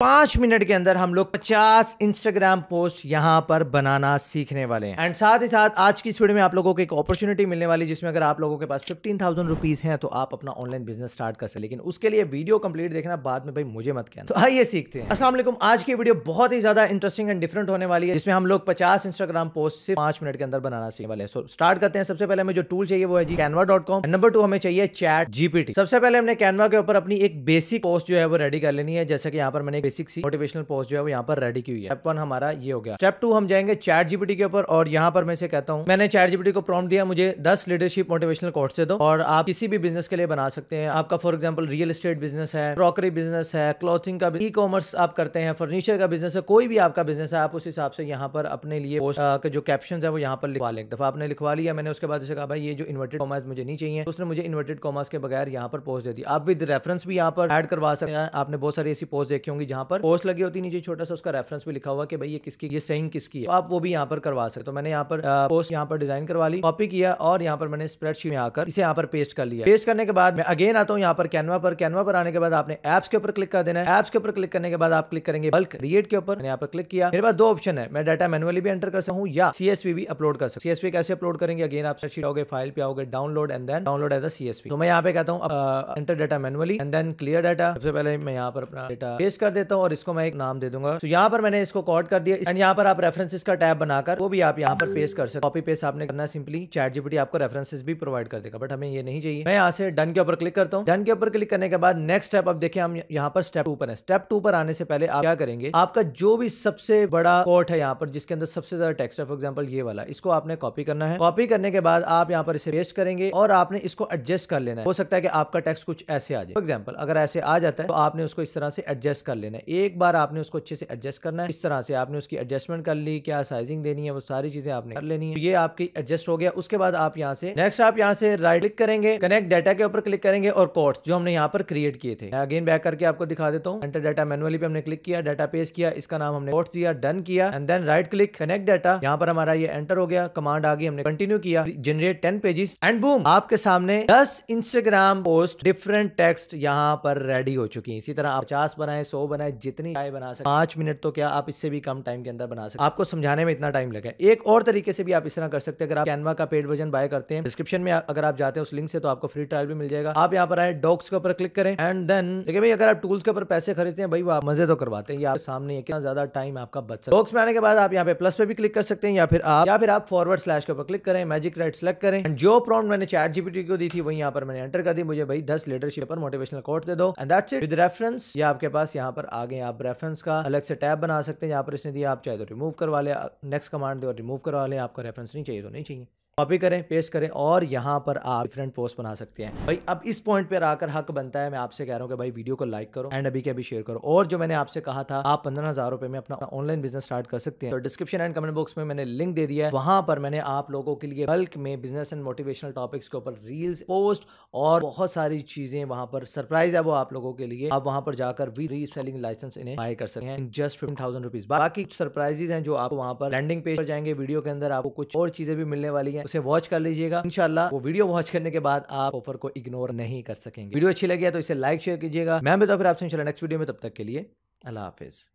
पांच मिनट के अंदर हम लोग 50 इंस्टाग्राम पोस्ट यहां पर बनाना सीखने वाले हैं एंड साथ ही साथ आज की इस वीडियो में आप लोगों को एक अपॉर्चुनिटी मिलने वाली जिसमें अगर आप लोगों के पास फिफ्टीन थाउजेंड रुपीज है तो आप अपना ऑनलाइन बिजनेस स्टार्ट कर सकते लेकिन उसके लिए वीडियो कंप्लीट देखना बाद में भाई मुझे मत कहना तो आइए सीखते हैं असला आज की वीडियो बहुत ही ज्यादा इंटरेस्टिंग एंड डिफरेंट होने वाली है जिसमें हम लोग पचास इंस्टाग्राम पोस्ट से पांच मिनट के अंदर बनाना सीखने वाले सो स्टार्ट करते हैं सबसे पहले हमें जो टूल चाहिए वो है जी Canva dot com number two हमें चाहिए चैट जीपीटी सबसे पहले हमने कैनवा के ऊपर अपनी एक बेसिक पोस्ट जो है वो रेडी कर लेनी है जैसे कि यहाँ पर मैंने बेसिक सी मोटिवेशनल पोस्ट जो है वो यहाँ पर रेडी की हुई है स्टेप वन हमारा ये हो गया स्टेप टू हम जाएंगे चैट जीपीटी के ऊपर और यहाँ पर मैं से कहता हूँ मैंने चैट जीपीटी को प्रॉम्प्ट दिया मुझे दस लीडरशिप मोटिवेशनल कोर्स से दो और आप किसी भी बिजनेस के लिए बना सकते हैं आपका for example real estate business है क्रॉकरी बिजनेस है क्लॉथिंग का ई कॉमर्स आप करते हैं फर्नीचर का बिजनेस है कोई भी आपका बिजनेस है आप उस हिसाब से यहाँ पर अपने लिए जो कैप्शन है वो यहाँ पर लिखवा लें एक दफा आपने लिखवा लिया मैंने उसके बाद उसे कहा भाई ये जो इन्वर्टेड कॉमर्स मुझे नहीं चाहिए उसने मुझे इन्वर्टेड कॉमर्स के बगैर यहाँ पर पोस्ट दे दी आप विद रेफरेंस भी यहाँ पर एड करवा सकते हैं आपने बहुत सारी ऐसी पोस्ट देखी होंगी यहाँ पर पोस्ट लगी होती नीचे छोटा सा उसका रेफरेंस भी लिखा हुआ कि भाई ये किसकी ये सेइंग किसकी है तो आप वो भी यहाँ पर करवा सकते तो मैंने यहाँ पर पोस्ट यहाँ पर डिजाइन करवा ली कॉपी किया और यहाँ पर मैंने स्प्रेडशीट में आकर इसे यहाँ पर पेस्ट कर लिया पेस्ट करने के बाद मैं अगेन आता हूँ यहाँ पर कैनवा पर कैनवा पर आने के बाद आपने एप्स के ऊपर क्लिक कर देना है एप्स के ऊपर क्लिक करने के बाद आप क्लिक करेंगे बल्क क्रिएट के ऊपर यहाँ पर क्लिक किया मेरे पास दो ऑप्शन है मैं डाटा मैनुअली भी एंटर कर सकता हूँ या सीएसवी भी अपलोड कर सकता सीएसवी कैसे अपलोड करेंगे अगेन आप सर्च आओगे फाइल पे आओगे download and then download as a CSV तो मैं यहाँ पे कहता हूँ enter data manually and then clear data सबसे पहले मैं यहाँ पर अपना डाटा पेस्ट कर देता लेता हूँ और इसको मैं एक नाम दे दूंगा तो यहाँ पर मैंने इसको कॉट कर दिया एंड यहाँ पर आप रेफरेंसेस का टैब बनाकर वो भी आप यहाँ पर पेस्ट कर सकते कॉपी पेस्ट आपने करना सिंपली चैट जीपीटी आपको रेफरेंसेस भी प्रोवाइड कर देगा बट हमें ये नहीं चाहिए मैं यहाँ से डन के ऊपर क्लिक करता हूँ डन के ऊपर क्लिक करने के बाद नेक्स्ट स्टेप अब देखिए हम यहाँ पर स्टेप टू पर है स्टेप टू पर आने से पहले आप क्या करेंगे आपका जो भी सबसे बड़ा कोर्ट है यहाँ पर जिसके अंदर सबसे ज्यादा टेक्स्ट है फॉर एग्जाम्पल ये वाला इसको आपने कॉपी करना है कॉपी करने के बाद आप यहाँ पर इसे पेस्ट करेंगे और आपने इसको एडजस्ट कर लेना है हो सकता है कि आपका टेक्स्ट कुछ ऐसे आ जाए फॉर एग्जाम्पल अगर ऐसे आ जाता है तो आपने उसको इस तरह से एडजस्ट कर लेना लेना है एक बार आपने उसको अच्छे से एडजस्ट करना है इस तरह से आपने उसकी एडजस्टमेंट कर ली क्या साइजिंग देनी है वो सारी चीजें आपने कर लेनी है तो ये आपकी एडजस्ट हो गया उसके बाद आप यहाँ से नेक्स्ट आप यहाँ से राइट क्लिक करेंगे कनेक्ट डाटा के ऊपर क्लिक करेंगे और कोर्ट जो हमने यहाँ पर क्रिएट किए थे अगेन बैक करके आपको दिखा देता हूँ एंटर डाटा मैनुअली पे हमने क्लिक किया डाटा पेस्ट किया इसका नाम हमने कोर्ट दिया डन किया and then right click connect data यहाँ पर हमारा ये एंटर हो गया कमांड आगे हमने कंटिन्यू किया generate ten pages and boom आपके सामने दस इंस्टाग्राम पोस्ट डिफरेंट टेक्स्ट यहाँ पर रेडी हो चुकी है इसी तरह आप पचास बनाए सौ बनाए है जितनी चाय बना सकते पांच मिनट तो क्या आप इससे भी कम टाइम के अंदर बना सकते आपको समझाने में इतना टाइम लगे एक और तरीके से भी आप इस तरह कर सकते हैं अगर आप कैनवा का पेड वर्जन बाय करते हैं डिस्क्रिप्शन में अगर आप जाते हैं उस लिंक से तो आपको फ्री ट्रायल भी मिल जाएगा आप यहाँ पर आए डॉक्स के ऊपर क्लिक करें एंड देन देखिए भाई अगर आप टूल्स के ऊपर पैसे खरीदते हैं भाई वो आप मजे तो करवाते हैं ये आप सामने कितना ज्यादा टाइम आपका बच सकता डॉक्स में आने के बाद आप यहाँ पे प्लस पे भी क्लिक कर सकते हैं या फिर आप या फिर आप फॉरवर्ड स्लैश के ऊपर क्लिक करें मैजिक राइट सेलेक्ट करें एंड जो प्रॉब्लम मैंने चैट जीपीटी को दी थी वही यहाँ पर मैंने एंटर कर दी मुझे भाई दस लीडरशिप पर मोटिवेशनल कोर्ट दे दो and that's it with reference ये आपके पास यहाँ पर आगे आप रेफरेंस का अलग से टैब बना सकते हैं यहाँ पर इसने दिया आप चाहे तो रिमूव करवा लें नेक्स्ट कमांड दे और रिमूव करवा लें आपका रेफरेंस नहीं चाहिए तो नहीं चाहिए कॉपी करें पेस्ट करें और यहाँ पर आप डिफरेंट पोस्ट बना सकते हैं भाई अब इस पॉइंट पर आकर हक बनता है मैं आपसे कह रहा हूँ कि भाई वीडियो को लाइक करो एंड अभी के अभी शेयर करो और जो मैंने आपसे कहा था आप पंद्रह हजार रुपए में अपना ऑनलाइन बिजनेस स्टार्ट कर सकते हैं तो डिस्क्रिप्शन एंड कमेंट बॉक्स में मैंने लिंक दे दिया है वहां पर मैंने आप लोगों के लिए बल्क में बिजनेस एंड मोटिवेशनल टॉपिक्स के ऊपर रील्स पोस्ट और बहुत सारी चीजें वहां पर सरप्राइज है वो आप लोगों के लिए आप वहां पर जाकर री रीसेलिंग लाइसेंस इन्हें बाय कर सकते हैं जस्ट फिफ्टी थाउजेंड रुपीज बाकी सरप्राइजेज हैं जो आप वहां पर लैंडिंग पेज पर जाएंगे वीडियो के अंदर आपको कुछ और चीजें भी मिलने वाली है उसे वॉच कर लीजिएगा इनशाला वो वीडियो वॉच करने के बाद आप ऑफर को इग्नोर नहीं कर सकेंगे वीडियो अच्छी लगी है तो इसे लाइक शेयर कीजिएगा मैं भी तो फिर आपसे इंशाल्लाह नेक्स्ट वीडियो में तब तक के लिए अल्लाह हाफिज़